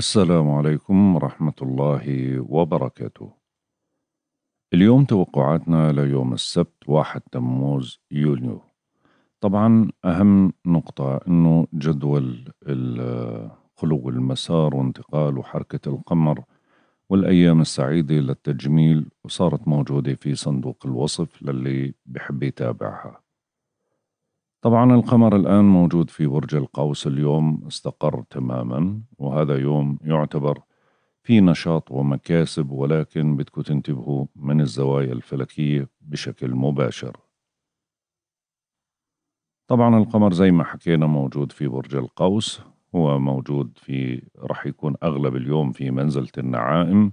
السلام عليكم ورحمة الله وبركاته. اليوم توقعاتنا ليوم السبت 1 تموز يونيو. طبعا أهم نقطة إنه جدول خلو المسار وانتقال وحركة القمر والأيام السعيدة للتجميل وصارت موجودة في صندوق الوصف للي بحب يتابعها. طبعا القمر الآن موجود في برج القوس اليوم استقر تماما وهذا يوم يعتبر في نشاط ومكاسب ولكن بدكم تنتبهوا من الزوايا الفلكية بشكل مباشر طبعا القمر زي ما حكينا موجود في برج القوس هو موجود في رح يكون أغلب اليوم في منزلة النعائم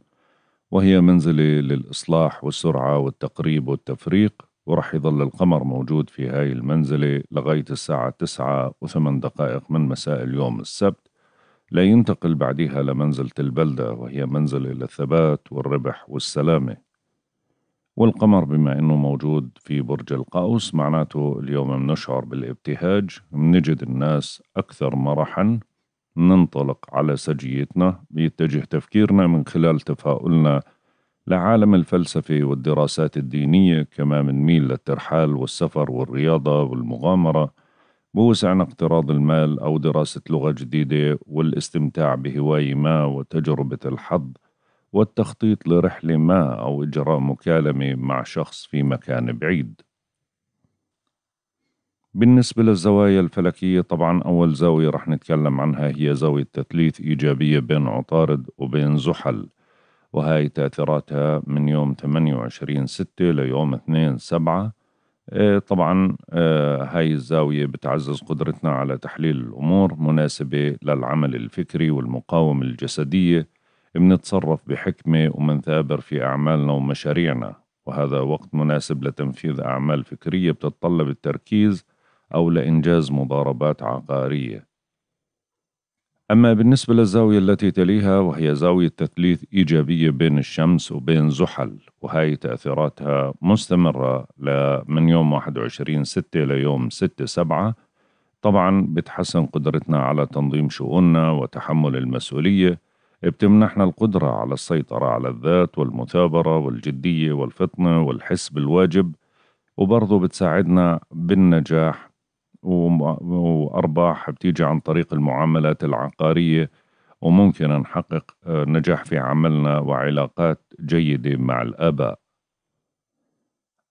وهي منزلة للإصلاح والسرعة والتقريب والتفريق ورح يظل القمر موجود في هاي المنزلة لغاية الساعة تسعة وثمان دقائق من مساء اليوم السبت لا ينتقل بعدها لمنزلة البلدة وهي منزلة للثبات والربح والسلامة والقمر بما أنه موجود في برج القوس معناته اليوم منشعر بالابتهاج منجد الناس أكثر مرحا ننطلق على سجيتنا بيتجه تفكيرنا من خلال تفاؤلنا لعالم الفلسفة والدراسات الدينية كما ميل للترحال والسفر والرياضة والمغامرة بوسعنا اقتراض المال أو دراسة لغة جديدة والاستمتاع بهواية ما وتجربة الحظ والتخطيط لرحلة ما أو إجراء مكالمة مع شخص في مكان بعيد بالنسبة للزوايا الفلكية طبعا أول زاوية رح نتكلم عنها هي زاوية تثليث إيجابية بين عطارد وبين زحل وهي تأثيراتها من يوم 28 6 ليوم 2 7 طبعا آه، هاي الزاوية بتعزز قدرتنا على تحليل الأمور مناسبة للعمل الفكري والمقاومة الجسدية بنتصرف بحكمة ومنثابر في أعمالنا ومشاريعنا وهذا وقت مناسب لتنفيذ أعمال فكرية بتتطلب التركيز أو لإنجاز مضاربات عقارية أما بالنسبة للزاوية التي تليها وهي زاوية تثليث إيجابية بين الشمس وبين زحل وهي تأثيراتها مستمرة من يوم 21 ستة ليوم ستة سبعة طبعا بتحسن قدرتنا على تنظيم شؤوننا وتحمل المسؤولية بتمنحنا القدرة على السيطرة على الذات والمثابرة والجدية والفطنة والحس بالواجب وبرضه بتساعدنا بالنجاح وارباح بتيجي عن طريق المعاملات العقاريه وممكن نحقق آه، نجاح في عملنا وعلاقات جيده مع الاباء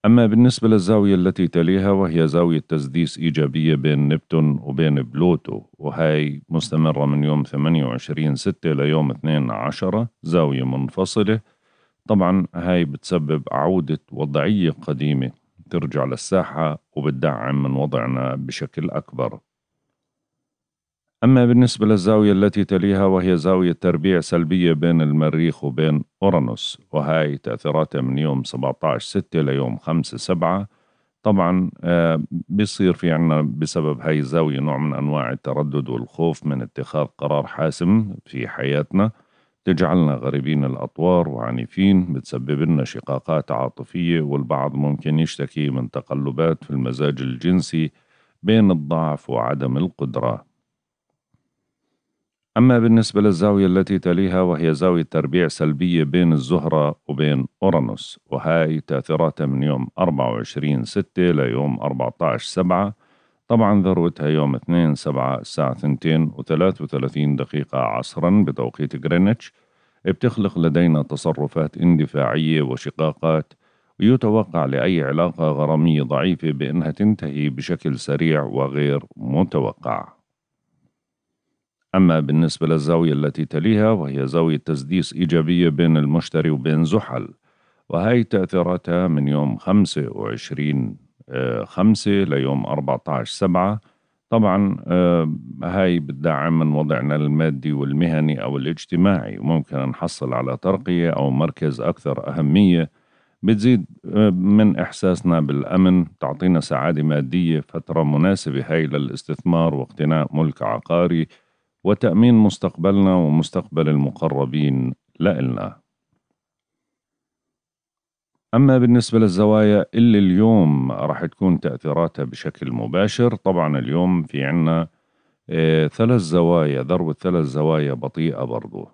أما بالنسبة للزاوية التي تليها وهي زاوية تسديس إيجابية بين نبتون وبين بلوتو وهي مستمرة من يوم 28 6 ليوم 2 10 زاوية منفصلة طبعا هاي بتسبب عودة وضعية قديمة ترجع للساحة وبتدعم من وضعنا بشكل أكبر أما بالنسبة للزاوية التي تليها وهي زاوية تربيع سلبية بين المريخ وبين أورانوس وهاي تأثيراتها من يوم 17/6 ليوم 5/7 طبعا آه، بيصير في عنا بسبب هاي الزاوية نوع من أنواع التردد والخوف من اتخاذ قرار حاسم في حياتنا تجعلنا غريبين الأطوار وعنيفين بتسبب لنا شقاقات عاطفية والبعض ممكن يشتكي من تقلبات في المزاج الجنسي بين الضعف وعدم القدرة أما بالنسبة للزاوية التي تليها وهي زاوية تربيع سلبية بين الزهرة وبين أورانوس وهاي تأثيراتها من يوم 24 6 ليوم 14 7 طبعا ذروتها يوم 2 7 الساعة 2 و33 دقيقة عصرا بتوقيت غرينتش بتخلق لدينا تصرفات اندفاعية وشقاقات ويتوقع لأي علاقة غرامية ضعيفة بأنها تنتهي بشكل سريع وغير متوقع أما بالنسبة للزاوية التي تليها وهي زاوية تسديس إيجابية بين المشتري وبين زحل وهي تأثيراتها من يوم 25 خمسة ليوم 14 سبعة طبعا آه، هاي بتدعم من وضعنا المادي والمهني أو الاجتماعي وممكن نحصل على ترقية أو مركز أكثر أهمية بتزيد آه، من إحساسنا بالأمن تعطينا سعادة مادية فترة مناسبة هاي للاستثمار واقتناء ملك عقاري وتأمين مستقبلنا ومستقبل المقربين لإلنا أما بالنسبة للزوايا اللي اليوم راح تكون تأثيراتها بشكل مباشر طبعا اليوم في عنا آه، ثلاث زوايا ذروة ثلاث زوايا بطيئة برضو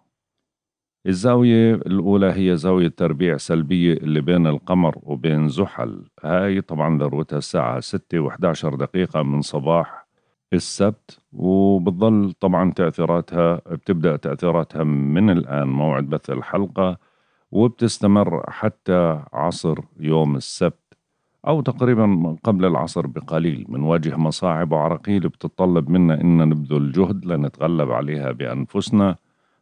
الزاوية الأولى هي زاوية تربيع سلبية اللي بين القمر وبين زحل هاي طبعا ذروتها الساعة 6 و11 دقيقة من صباح السبت وبتظل طبعا تأثيراتها بتبدأ تأثيراتها من الآن موعد بث الحلقة وبتستمر حتى عصر يوم السبت أو تقريبا قبل العصر بقليل منواجه مصاعب وعراقيل بتتطلب منا إن نبذل جهد لنتغلب عليها بأنفسنا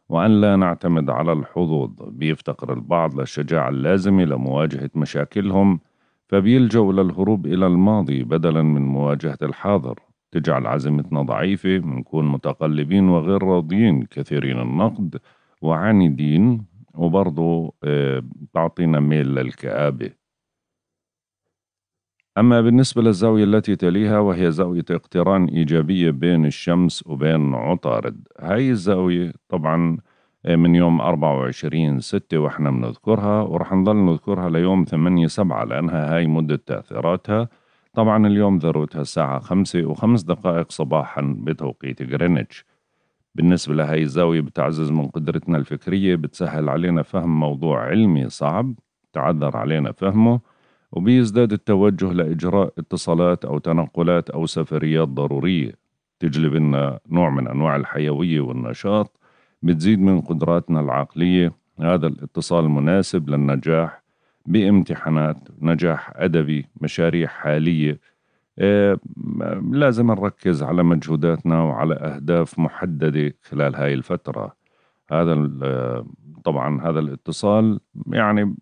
وأن لا نعتمد على الحظوظ بيفتقر البعض للشجاعة اللازمة لمواجهة مشاكلهم فبيلجأوا للهروب إلى الماضي بدلا من مواجهة الحاضر تجعل عزيمتنا ضعيفة منكون متقلبين وغير راضيين كثيرين النقد وعاندين وبرضه آه، تعطينا ميل للكآبة أما بالنسبة للزاوية التي تليها وهي زاوية اقتران إيجابية بين الشمس وبين عطارد هاي الزاوية طبعا آه، من يوم 24 6 وإحنا بنذكرها ورح نضل نذكرها ليوم 8 7 لأنها هاي مدة تأثيراتها طبعا اليوم ذروتها الساعة 5 وخمس دقائق صباحا بتوقيت غرينتش بالنسبة لهي الزاوية بتعزز من قدرتنا الفكرية بتسهل علينا فهم موضوع علمي صعب تعذر علينا فهمه وبيزداد التوجه لإجراء اتصالات أو تنقلات أو سفريات ضرورية تجلب لنا نوع من أنواع الحيوية والنشاط بتزيد من قدراتنا العقلية هذا الاتصال المناسب للنجاح بامتحانات نجاح أدبي مشاريع حالية إيه، لازم نركز على مجهوداتنا وعلى أهداف محددة خلال هاي الفترة هذا طبعا هذا الاتصال يعني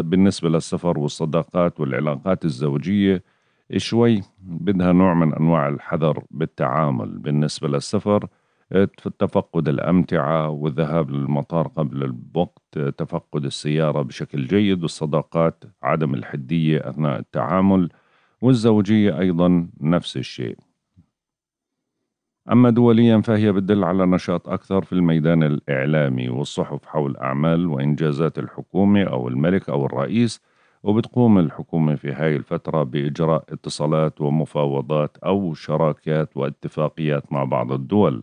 بالنسبة للسفر والصداقات والعلاقات الزوجية شوي بدها نوع من أنواع الحذر بالتعامل بالنسبة للسفر إيه، تفقد الأمتعة والذهاب للمطار قبل الوقت إيه، تفقد السيارة بشكل جيد والصداقات عدم الحدية أثناء التعامل والزوجية أيضا نفس الشيء أما دوليا فهي بتدل على نشاط أكثر في الميدان الإعلامي والصحف حول أعمال وإنجازات الحكومة أو الملك أو الرئيس وبتقوم الحكومة في هاي الفترة بإجراء اتصالات ومفاوضات أو شراكات واتفاقيات مع بعض الدول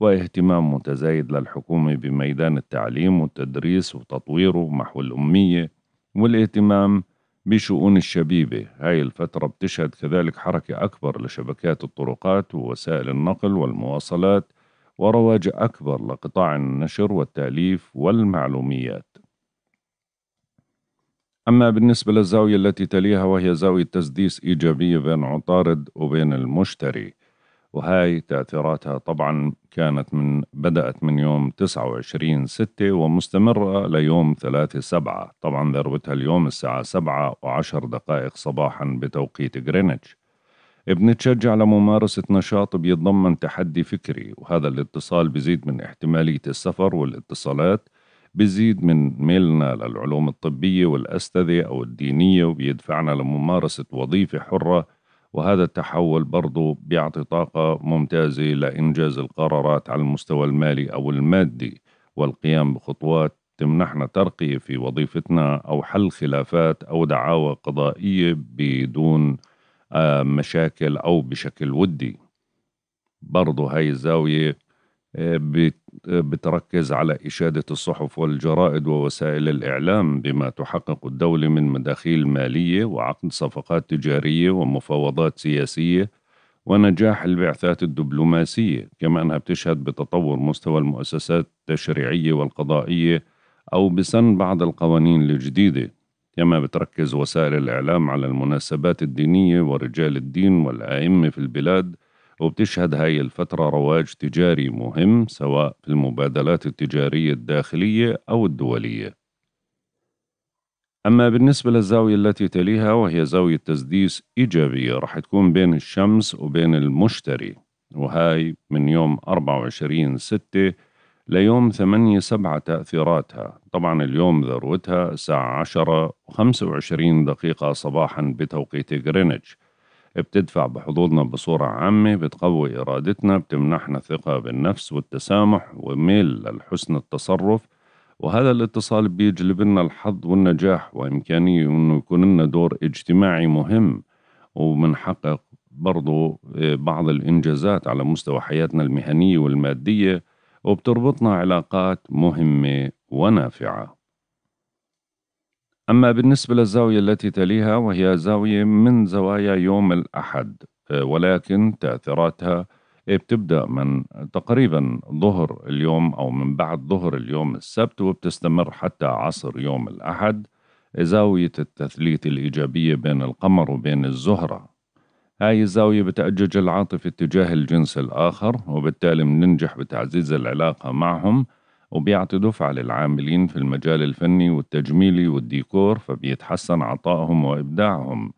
واهتمام متزايد للحكومة بميدان التعليم والتدريس وتطويره محو الأمية والاهتمام بشؤون الشبيبة هاي الفترة بتشهد كذلك حركة أكبر لشبكات الطرقات ووسائل النقل والمواصلات ورواج أكبر لقطاع النشر والتأليف والمعلوميات أما بالنسبة للزاوية التي تليها وهي زاوية تسديس إيجابية بين عطارد وبين المشتري وهاي تأثيراتها طبعا كانت من بدأت من يوم 29 6 ومستمرة ليوم 3 7 طبعا ذروتها اليوم الساعة سبعة وعشر دقائق صباحا بتوقيت غرينتش بنتشجع لممارسة نشاط بيتضمن تحدي فكري وهذا الاتصال بزيد من احتمالية السفر والاتصالات بزيد من ميلنا للعلوم الطبية والأساتذة أو الدينية وبيدفعنا لممارسة وظيفة حرة وهذا التحول برضه بيعطي طاقة ممتازة لإنجاز القرارات على المستوى المالي أو المادي والقيام بخطوات تمنحنا ترقية في وظيفتنا أو حل خلافات أو دعاوى قضائية بدون آه، مشاكل أو بشكل ودي برضه هاي الزاوية آه، بتركز على إشادة الصحف والجرائد ووسائل الإعلام بما تحقق الدولة من مداخيل مالية وعقد صفقات تجارية ومفاوضات سياسية ونجاح البعثات الدبلوماسية كما أنها بتشهد بتطور مستوى المؤسسات التشريعية والقضائية أو بسن بعض القوانين الجديدة كما بتركز وسائل الإعلام على المناسبات الدينية ورجال الدين والأئمة في البلاد وبتشهد هاي الفترة رواج تجاري مهم سواء في المبادلات التجارية الداخلية أو الدولية أما بالنسبة للزاوية التي تليها وهي زاوية تسديس إيجابية رح تكون بين الشمس وبين المشتري وهاي من يوم 24 ستة ليوم 8 7 تأثيراتها طبعا اليوم ذروتها الساعة 10 و25 دقيقة صباحا بتوقيت غرينتش بتدفع بحظوظنا بصورة عامة بتقوي إرادتنا بتمنحنا ثقة بالنفس والتسامح وميل للحسن التصرف وهذا الاتصال بيجلب لنا الحظ والنجاح وإمكانية أنه يكون لنا دور اجتماعي مهم ومنحقق برضو آه، بعض الإنجازات على مستوى حياتنا المهنية والمادية وبتربطنا علاقات مهمة ونافعة أما بالنسبة للزاوية التي تليها وهي زاوية من زوايا يوم الأحد آه، ولكن تأثيراتها بتبدأ من تقريبا ظهر اليوم أو من بعد ظهر اليوم السبت وبتستمر حتى عصر يوم الأحد زاوية التثليث الإيجابية بين القمر وبين الزهرة هاي الزاوية بتأجج العاطفة تجاه الجنس الآخر وبالتالي بننجح بتعزيز العلاقة معهم وبيعطي دفعة للعاملين في المجال الفني والتجميلي والديكور فبيتحسن عطائهم وإبداعهم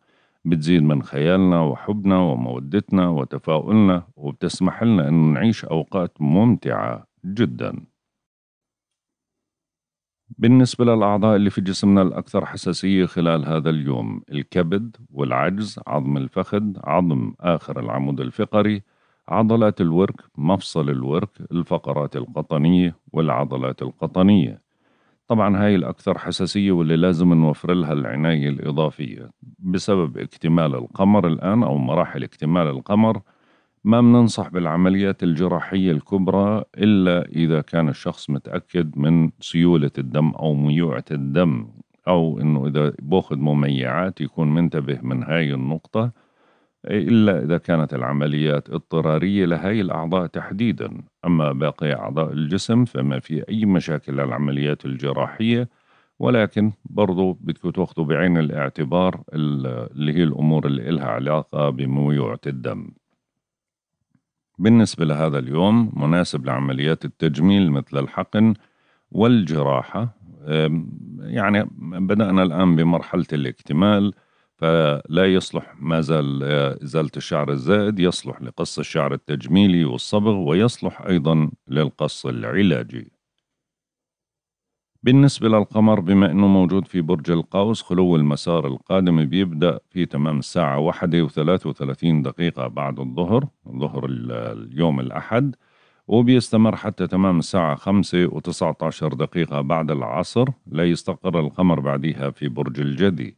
بتزيد من خيالنا وحبنا ومودتنا وتفاؤلنا وبتسمح لنا أن نعيش أوقات ممتعة جدا بالنسبة للأعضاء اللي في جسمنا الأكثر حساسية خلال هذا اليوم الكبد والعجز عظم الفخذ عظم آخر العمود الفقري عضلات الورك مفصل الورك الفقرات القطنية والعضلات القطنية طبعا هاي الأكثر حساسية واللي لازم نوفر لها العناية الإضافية بسبب اكتمال القمر الآن أو مراحل اكتمال القمر ما بننصح بالعمليات الجراحية الكبرى إلا إذا كان الشخص متأكد من سيولة الدم أو ميوعة الدم أو إنه إذا بأخذ مميعات يكون منتبه من هاي النقطة إلا إذا كانت العمليات اضطرارية لهي الأعضاء تحديدا أما باقي أعضاء الجسم فما في أي مشاكل للعمليات الجراحية ولكن برضو بدكم تاخذوا بعين الاعتبار اللي هي الأمور اللي إلها علاقة بميوعة الدم بالنسبة لهذا اليوم مناسب لعمليات التجميل مثل الحقن والجراحة يعني بدأنا الآن بمرحلة الاكتمال فلا يصلح ما زال إزالة الشعر الزائد يصلح لقص الشعر التجميلي والصبغ ويصلح أيضا للقص العلاجي بالنسبة للقمر بما أنه موجود في برج القوس خلو المسار القادم بيبدأ في تمام الساعة واحدة وثلاثة وثلاثين دقيقة بعد الظهر ظهر اليوم الأحد وبيستمر حتى تمام الساعة خمسة وتسعة عشر دقيقة بعد العصر لا يستقر القمر بعدها في برج الجدي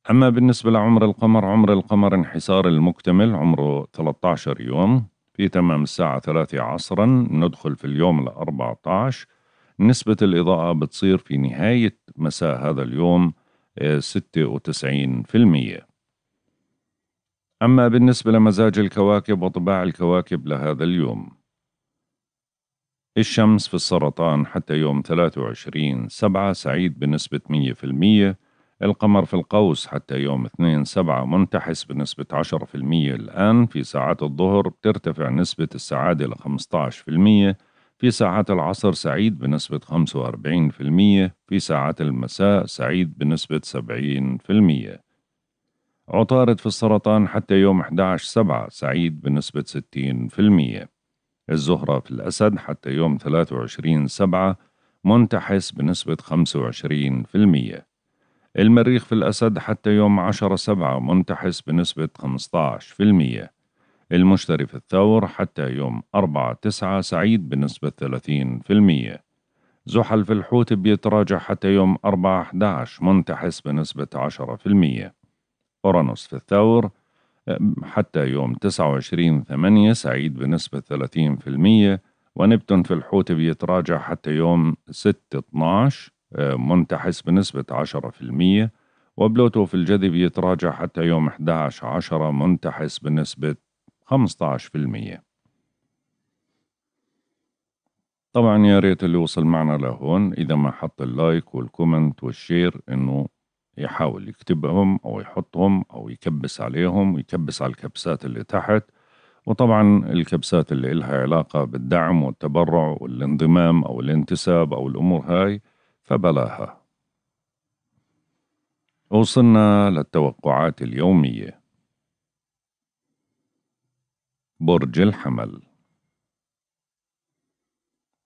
أما بالنسبة لعمر القمر عمر القمر انحسار المكتمل عمره 13 يوم في تمام الساعة 3 عصرا ندخل في اليوم ال 14 نسبة الإضاءة بتصير في نهاية مساء هذا اليوم 96% آه، أما بالنسبة لمزاج الكواكب وطباع الكواكب لهذا اليوم الشمس في السرطان حتى يوم 23 سبعة سعيد بنسبة 100% القمر في القوس حتى يوم 2 7 منتحس بنسبة 10% الآن في ساعات الظهر بترتفع نسبة السعادة ل 15% في ساعات العصر سعيد بنسبة 45% في ساعات المساء سعيد بنسبة 70% عطارد في السرطان حتى يوم 11 7 سعيد بنسبة 60% الزهرة في الأسد حتى يوم 23 7 منتحس بنسبة 25% المريخ في الأسد حتى يوم 10 سبعة منتحس بنسبة 15% المشتري في الثور حتى يوم 4 تسعة سعيد بنسبة 30% زحل في الحوت بيتراجع حتى يوم 4 11 منتحس بنسبة 10% أورانوس في الثور حتى يوم 29 8 سعيد بنسبة 30% ونبتون في الحوت بيتراجع حتى يوم 6 12 منتحس بنسبة 10% وبلوتو في الجذب يتراجع حتى يوم 11 عشرة منتحس بنسبة 15% طبعا يا ريت اللي وصل معنا لهون إذا ما حط اللايك والكومنت والشير إنه يحاول يكتبهم أو يحطهم أو يكبس عليهم ويكبس على الكبسات اللي تحت وطبعا الكبسات اللي إلها علاقة بالدعم والتبرع والانضمام أو الانتساب أو الأمور هاي فبلاها وصلنا للتوقعات اليومية برج الحمل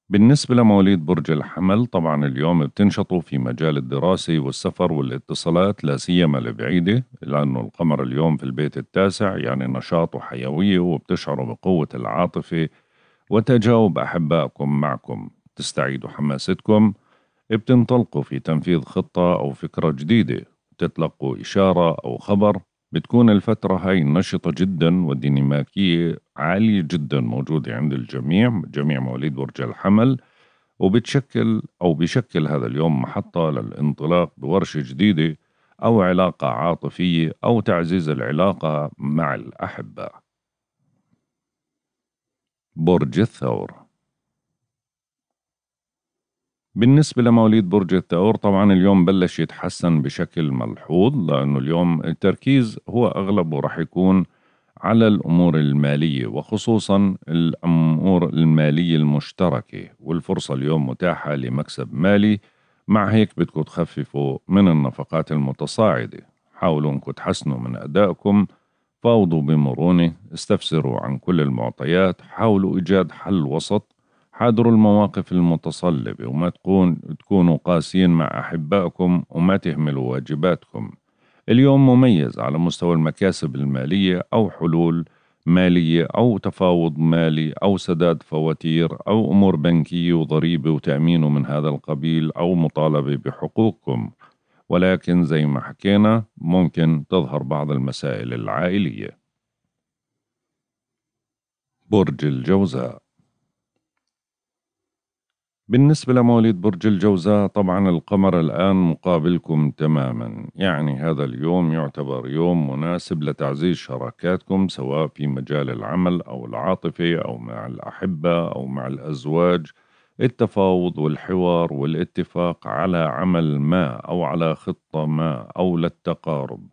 بالنسبة لمواليد برج الحمل طبعا اليوم بتنشطوا في مجال الدراسة والسفر والاتصالات لا سيما البعيدة لأنه القمر اليوم في البيت التاسع يعني نشاط وحيوية وبتشعروا بقوة العاطفة وتجاوب أحبائكم معكم تستعيدوا حماستكم بتنطلقوا في تنفيذ خطة أو فكرة جديدة بتتلقوا إشارة أو خبر بتكون الفترة هاي نشطة جدا وديناميكية عالية جدا موجودة عند الجميع جميع مواليد برج الحمل وبتشكل أو بشكل هذا اليوم محطة للانطلاق بورشة جديدة أو علاقة عاطفية أو تعزيز العلاقة مع الأحبة برج الثور بالنسبة لمواليد برج الثور طبعا اليوم بلش يتحسن بشكل ملحوظ لأنه اليوم التركيز هو أغلبه راح يكون على الأمور المالية وخصوصا الأمور المالية المشتركة والفرصة اليوم متاحة لمكسب مالي مع هيك بدكم تخففوا من النفقات المتصاعدة حاولوا انكم تحسنوا من أدائكم فاوضوا بمرونة استفسروا عن كل المعطيات حاولوا إيجاد حل وسط حاضروا المواقف المتصلبة وما تكون تكونوا قاسيين مع أحبائكم وما تهملوا واجباتكم اليوم مميز على مستوى المكاسب المالية أو حلول مالية أو تفاوض مالي أو سداد فواتير أو أمور بنكية وضريبة وتأمين من هذا القبيل أو مطالبة بحقوقكم ولكن زي ما حكينا ممكن تظهر بعض المسائل العائلية برج الجوزاء بالنسبة لمواليد برج الجوزاء طبعا القمر الآن مقابلكم تماما يعني هذا اليوم يعتبر يوم مناسب لتعزيز شراكاتكم سواء في مجال العمل أو العاطفة أو مع الأحبة أو مع الأزواج التفاوض والحوار والاتفاق على عمل ما أو على خطة ما أو للتقارب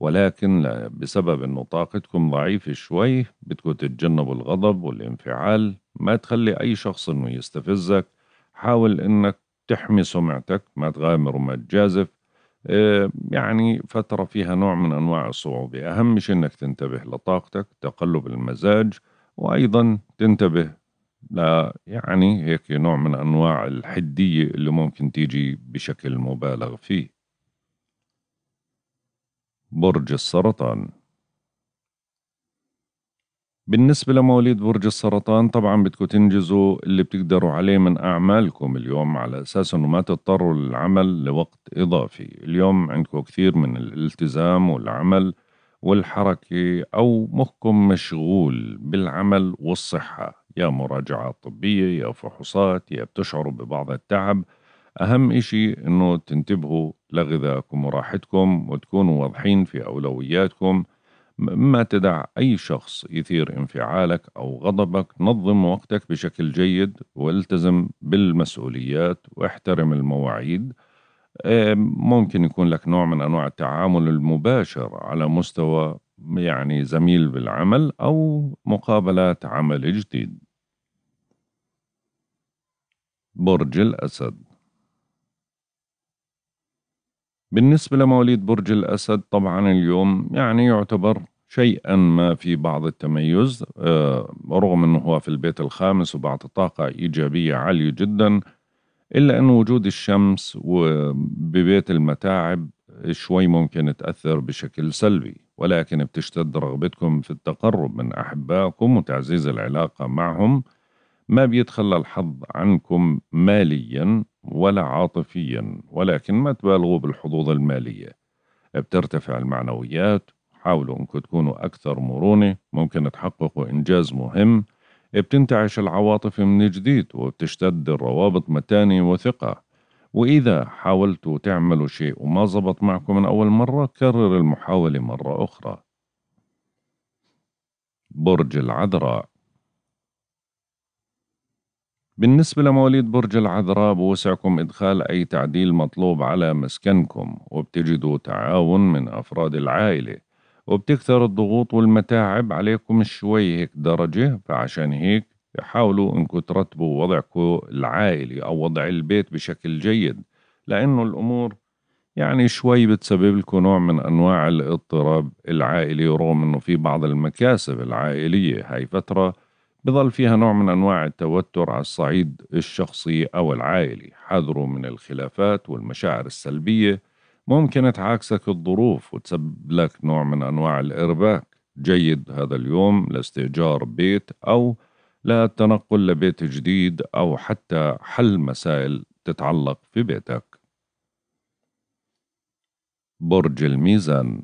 ولكن بسبب أنه طاقتكم ضعيفة شوي بتكون تتجنبوا الغضب والانفعال ما تخلي أي شخص أنه يستفزك حاول انك تحمي سمعتك ما تغامر وما تجازف آه، يعني فترة فيها نوع من أنواع الصعوبة أهم شيء أنك تنتبه لطاقتك تقلب المزاج وأيضا تنتبه لا يعني هيك نوع من أنواع الحدية اللي ممكن تيجي بشكل مبالغ فيه برج السرطان بالنسبة لمواليد برج السرطان طبعا بدكم تنجزوا اللي بتقدروا عليه من أعمالكم اليوم على أساس أنه ما تضطروا للعمل لوقت إضافي اليوم عندكم كثير من الالتزام والعمل والحركة أو مخكم مشغول بالعمل والصحة يا مراجعة طبية يا فحوصات يا بتشعروا ببعض التعب أهم إشي أنه تنتبهوا لغذاكم وراحتكم وتكونوا واضحين في أولوياتكم ما تدع أي شخص يثير انفعالك أو غضبك نظم وقتك بشكل جيد والتزم بالمسؤوليات واحترم المواعيد ممكن يكون لك نوع من أنواع التعامل المباشر على مستوى يعني زميل بالعمل أو مقابلات عمل جديد برج الأسد بالنسبة لمواليد برج الأسد طبعا اليوم يعني يعتبر شيئا ما في بعض التميز آه، رغم أنه هو في البيت الخامس وبعض طاقة إيجابية عالية جدا إلا أن وجود الشمس ببيت المتاعب شوي ممكن تأثر بشكل سلبي ولكن بتشتد رغبتكم في التقرب من أحبائكم وتعزيز العلاقة معهم ما بيتخلى الحظ عنكم ماليا ولا عاطفيا ولكن ما تبالغوا بالحظوظ المالية بترتفع المعنويات حاولوا انكم تكونوا أكثر مرونة ممكن تحققوا إنجاز مهم بتنتعش العواطف من جديد وبتشتد الروابط متانة وثقة وإذا حاولتوا تعملوا شيء وما زبط معكم من أول مرة كرر المحاولة مرة أخرى برج العذراء بالنسبة لمواليد برج العذراء بوسعكم إدخال أي تعديل مطلوب على مسكنكم وبتجدوا تعاون من أفراد العائلة وبتكثر الضغوط والمتاعب عليكم شوي هيك درجة فعشان هيك حاولوا انكم ترتبوا وضعكم العائلي أو وضع البيت بشكل جيد لأنه الأمور يعني شوي بتسبب لكم نوع من أنواع الاضطراب العائلي رغم أنه في بعض المكاسب العائلية هاي فترة بظل فيها نوع من أنواع التوتر على الصعيد الشخصي أو العائلي حذروا من الخلافات والمشاعر السلبية ممكن تعاكسك الظروف وتسبب لك نوع من أنواع الإرباك جيد هذا اليوم لاستئجار بيت أو للتنقل لبيت جديد أو حتى حل مسائل تتعلق في بيتك برج الميزان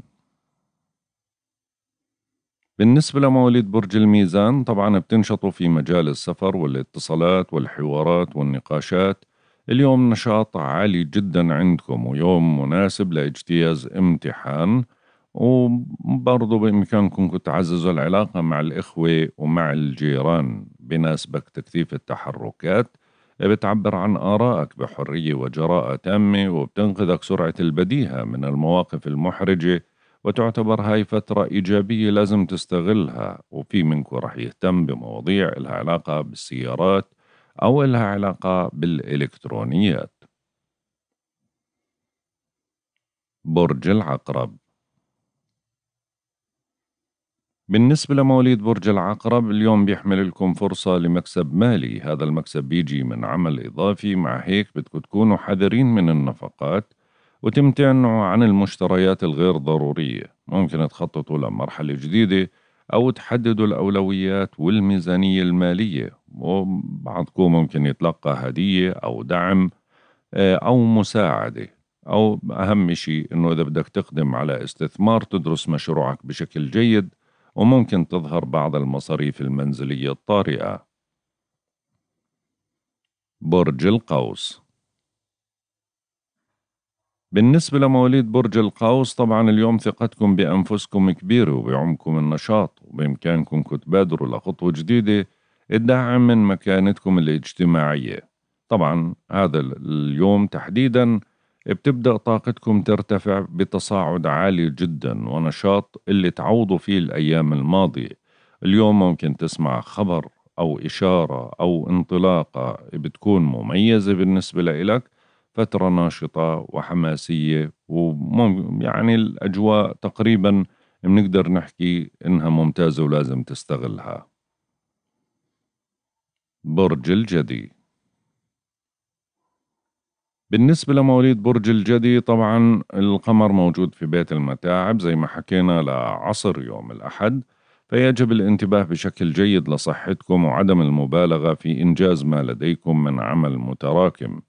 بالنسبة لمواليد برج الميزان طبعا بتنشطوا في مجال السفر والاتصالات والحوارات والنقاشات اليوم نشاط عالي جدا عندكم ويوم مناسب لاجتياز امتحان وبرضه بإمكانكم تعززوا العلاقة مع الإخوة ومع الجيران بناسبك تكثيف التحركات بتعبر عن آرائك بحرية وجراءة تامة وبتنقذك سرعة البديهة من المواقف المحرجة وتعتبر هاي فترة إيجابية لازم تستغلها وفي منكم رح يهتم بمواضيع لها علاقة بالسيارات أو لها علاقة بالإلكترونيات برج العقرب بالنسبة لمواليد برج العقرب اليوم بيحمل لكم فرصة لمكسب مالي هذا المكسب بيجي من عمل إضافي مع هيك بدكم تكونوا حذرين من النفقات وتمتنعوا عن المشتريات الغير ضرورية ممكن تخططوا لمرحلة جديدة أو تحددوا الأولويات والميزانية المالية وبعضكم ممكن يتلقى هدية أو دعم آه، أو مساعدة أو أهم شيء أنه إذا بدك تقدم على استثمار تدرس مشروعك بشكل جيد وممكن تظهر بعض المصاريف المنزلية الطارئة برج القوس بالنسبة لمواليد برج القوس طبعا اليوم ثقتكم بأنفسكم كبيرة وبعمكم النشاط وبإمكانكم تبادروا لخطوة جديدة الدعم من مكانتكم الاجتماعية طبعا هذا اليوم تحديدا بتبدأ طاقتكم ترتفع بتصاعد عالي جدا ونشاط اللي تعوضوا فيه الأيام الماضية اليوم ممكن تسمع خبر أو إشارة أو انطلاقة بتكون مميزة بالنسبة لإلك فترة ناشطة وحماسية ومم يعني الأجواء تقريبا بنقدر نحكي إنها ممتازة ولازم تستغلها برج الجدي بالنسبة لمواليد برج الجدي طبعا القمر موجود في بيت المتاعب زي ما حكينا لعصر يوم الأحد فيجب الانتباه بشكل جيد لصحتكم وعدم المبالغة في إنجاز ما لديكم من عمل متراكم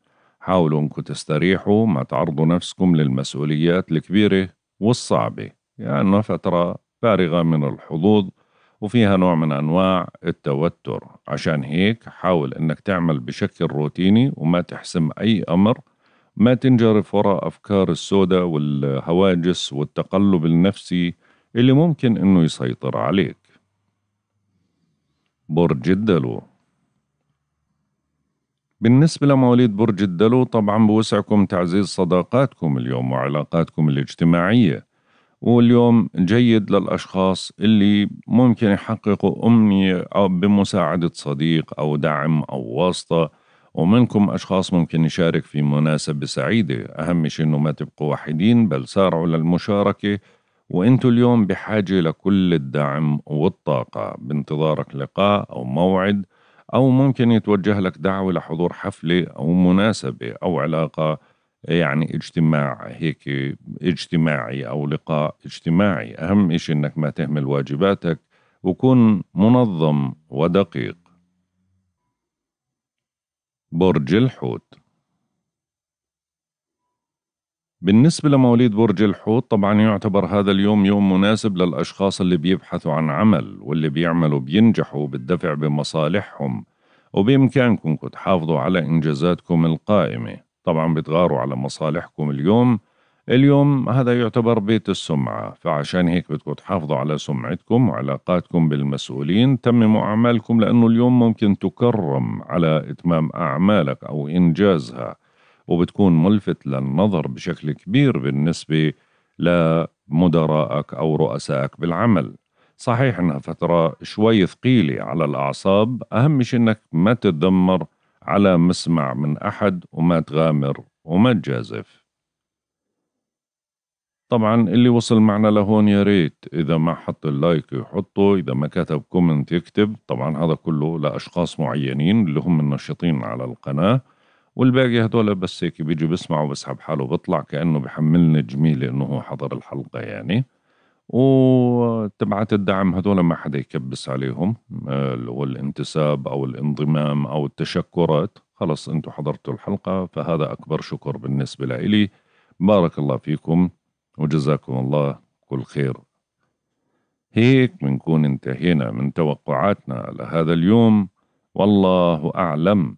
حاولوا انكم تستريحوا ما تعرضوا نفسكم للمسؤوليات الكبيرة والصعبة لأنها يعني فترة فارغة من الحظوظ وفيها نوع من أنواع التوتر عشان هيك حاول أنك تعمل بشكل روتيني وما تحسم أي أمر ما تنجرف وراء أفكار السوداء والهواجس والتقلب النفسي اللي ممكن أنه يسيطر عليك برج الدلو بالنسبة لمواليد برج الدلو طبعا بوسعكم تعزيز صداقاتكم اليوم وعلاقاتكم الاجتماعية واليوم جيد للأشخاص اللي ممكن يحققوا أمنية أو بمساعدة صديق أو دعم أو واسطة ومنكم أشخاص ممكن يشارك في مناسبة سعيدة أهم شيء أنه ما تبقوا وحيدين بل سارعوا للمشاركة وأنتوا اليوم بحاجة لكل الدعم والطاقة بانتظارك لقاء أو موعد أو ممكن يتوجه لك دعوة لحضور حفلة أو مناسبة أو علاقة يعني اجتماع هيك اجتماعي أو لقاء اجتماعي أهم إشي أنك ما تهمل واجباتك وكن منظم ودقيق برج الحوت بالنسبة لمواليد برج الحوت طبعا يعتبر هذا اليوم يوم مناسب للأشخاص اللي بيبحثوا عن عمل واللي بيعملوا بينجحوا بالدفع بمصالحهم وبإمكانكم تحافظوا على إنجازاتكم القائمة طبعا بتغاروا على مصالحكم اليوم اليوم هذا يعتبر بيت السمعة فعشان هيك بدكم تحافظوا على سمعتكم وعلاقاتكم بالمسؤولين تمموا أعمالكم لأنه اليوم ممكن تكرم على إتمام أعمالك أو إنجازها وبتكون ملفت للنظر بشكل كبير بالنسبة لمدراءك أو رؤسائك بالعمل صحيح انها فترة شوي ثقيلة على الأعصاب أهم شيء انك ما تتذمر على مسمع من أحد وما تغامر وما تجازف طبعا اللي وصل معنا لهون يا ريت إذا ما حط اللايك يحطه إذا ما كتب كومنت يكتب طبعا هذا كله لأشخاص معينين اللي هم النشطين على القناة والباقي هدول بس هيك بيجي بسمع وبسحب حاله بطلع كأنه بحملني جميلة إنه هو حضر الحلقة يعني وتبعت الدعم هدول ما حدا يكبس عليهم اللي آه، هو الانتساب أو الانضمام أو التشكرات خلص أنتم حضرتوا الحلقة فهذا أكبر شكر بالنسبة لإلي بارك الله فيكم وجزاكم الله كل خير هيك بنكون انتهينا من توقعاتنا لهذا اليوم والله أعلم